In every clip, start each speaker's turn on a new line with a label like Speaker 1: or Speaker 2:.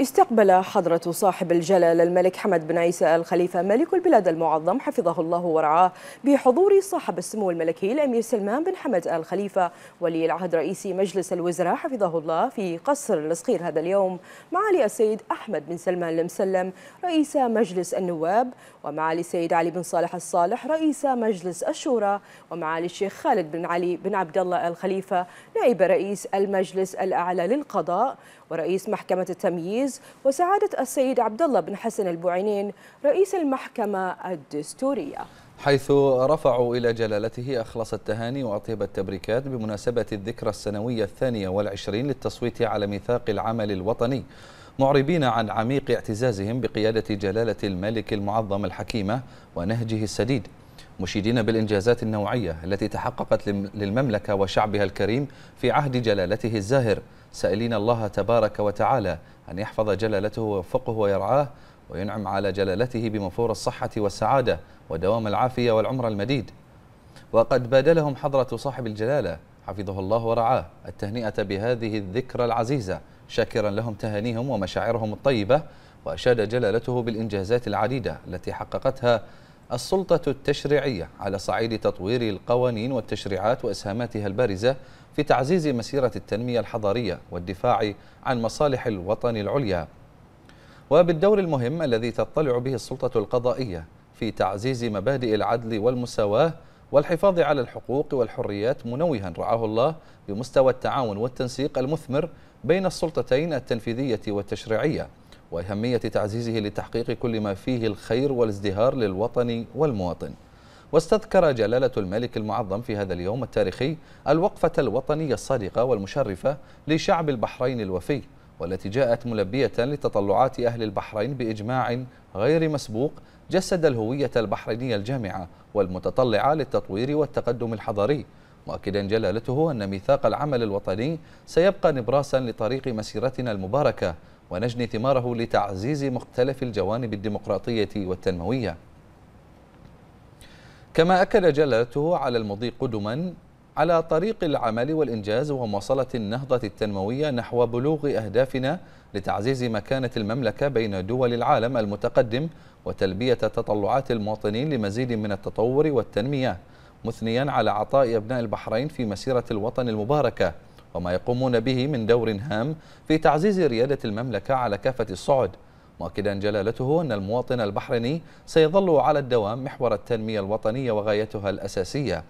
Speaker 1: استقبل حضرة صاحب الجلالة الملك حمد بن عيسى الخليفة ملك البلاد المعظم حفظه الله ورعاه بحضور صاحب السمو الملكي الأمير سلمان بن حمد الخليفة ولي العهد رئيس مجلس الوزراء حفظه الله في قصر الصغير هذا اليوم معالي السيد أحمد بن سلمان المسلم رئيس مجلس النواب ومعالي السيد علي بن صالح الصالح رئيس مجلس الشورى ومعالي الشيخ خالد بن علي بن عبد الله الخليفة نائب رئيس المجلس الأعلى للقضاء ورئيس محكمة التمييز العزيز وسعادة السيد عبد الله بن حسن البوعينين رئيس المحكمة الدستورية
Speaker 2: حيث رفعوا إلى جلالته أخلص التهاني وأطيب التبريكات بمناسبة الذكرى السنوية الثانية والعشرين للتصويت على ميثاق العمل الوطني معربين عن عميق اعتزازهم بقيادة جلالة الملك المعظم الحكيمة ونهجه السديد مشيدين بالإنجازات النوعية التي تحققت للمملكة وشعبها الكريم في عهد جلالته الزاهر سائلين الله تبارك وتعالى أن يحفظ جلالته ويوفقه ويرعاه وينعم على جلالته بمفور الصحة والسعادة ودوام العافية والعمر المديد وقد بادلهم حضرة صاحب الجلالة حفظه الله ورعاه التهنئة بهذه الذكرى العزيزة شاكرا لهم تهانيهم ومشاعرهم الطيبة وأشاد جلالته بالإنجازات العديدة التي حققتها السلطة التشريعية على صعيد تطوير القوانين والتشريعات وإسهاماتها البارزة في تعزيز مسيرة التنمية الحضارية والدفاع عن مصالح الوطن العليا وبالدور المهم الذي تطلع به السلطة القضائية في تعزيز مبادئ العدل والمساواة والحفاظ على الحقوق والحريات منوها رعاه الله بمستوى التعاون والتنسيق المثمر بين السلطتين التنفيذية والتشريعية وأهمية تعزيزه لتحقيق كل ما فيه الخير والازدهار للوطن والمواطن واستذكر جلالة الملك المعظم في هذا اليوم التاريخي الوقفة الوطنية الصادقة والمشرفة لشعب البحرين الوفي والتي جاءت ملبية لتطلعات أهل البحرين بإجماع غير مسبوق جسد الهوية البحرينية الجامعة والمتطلعة للتطوير والتقدم الحضري مؤكدا جلالته أن ميثاق العمل الوطني سيبقى نبراسا لطريق مسيرتنا المباركة ونجني ثماره لتعزيز مختلف الجوانب الديمقراطية والتنموية كما أكد جلالته على المضي قدما على طريق العمل والإنجاز ومواصلة النهضة التنموية نحو بلوغ أهدافنا لتعزيز مكانة المملكة بين دول العالم المتقدم وتلبية تطلعات المواطنين لمزيد من التطور والتنمية مثنيا على عطاء أبناء البحرين في مسيرة الوطن المباركة وما يقومون به من دور هام في تعزيز ريادة المملكة على كافة الصعد مؤكدا جلالته أن المواطن البحريني سيظل على الدوام محور التنمية الوطنية وغايتها الأساسية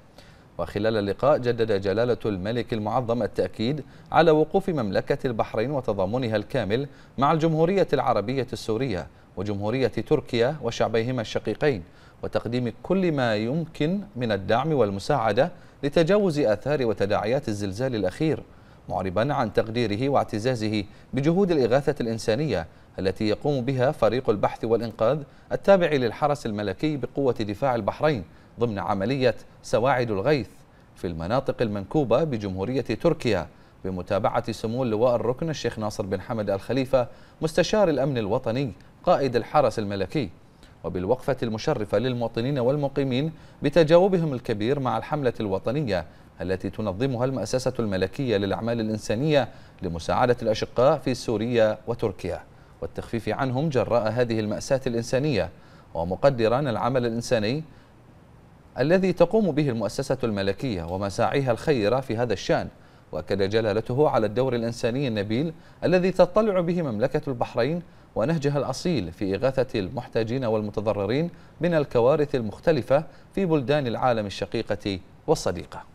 Speaker 2: وخلال اللقاء جدد جلالة الملك المعظم التأكيد على وقوف مملكة البحرين وتضامنها الكامل مع الجمهورية العربية السورية وجمهورية تركيا وشعبيهما الشقيقين وتقديم كل ما يمكن من الدعم والمساعدة لتجاوز آثار وتداعيات الزلزال الأخير معربا عن تقديره واعتزازه بجهود الإغاثة الإنسانية التي يقوم بها فريق البحث والإنقاذ التابع للحرس الملكي بقوة دفاع البحرين ضمن عملية سواعد الغيث في المناطق المنكوبة بجمهورية تركيا بمتابعة سمو اللواء الركن الشيخ ناصر بن حمد الخليفة مستشار الأمن الوطني قائد الحرس الملكي وبالوقفة المشرفة للمواطنين والمقيمين بتجاوبهم الكبير مع الحملة الوطنية التي تنظمها المؤسسة الملكية للأعمال الإنسانية لمساعدة الأشقاء في سوريا وتركيا والتخفيف عنهم جراء هذه المأساة الإنسانية ومقدرا العمل الإنساني الذي تقوم به المؤسسة الملكية ومساعيها الخيرة في هذا الشأن وأكد جلالته على الدور الإنساني النبيل الذي تطلع به مملكة البحرين ونهجها الأصيل في إغاثة المحتاجين والمتضررين من الكوارث المختلفة في بلدان العالم الشقيقة والصديقة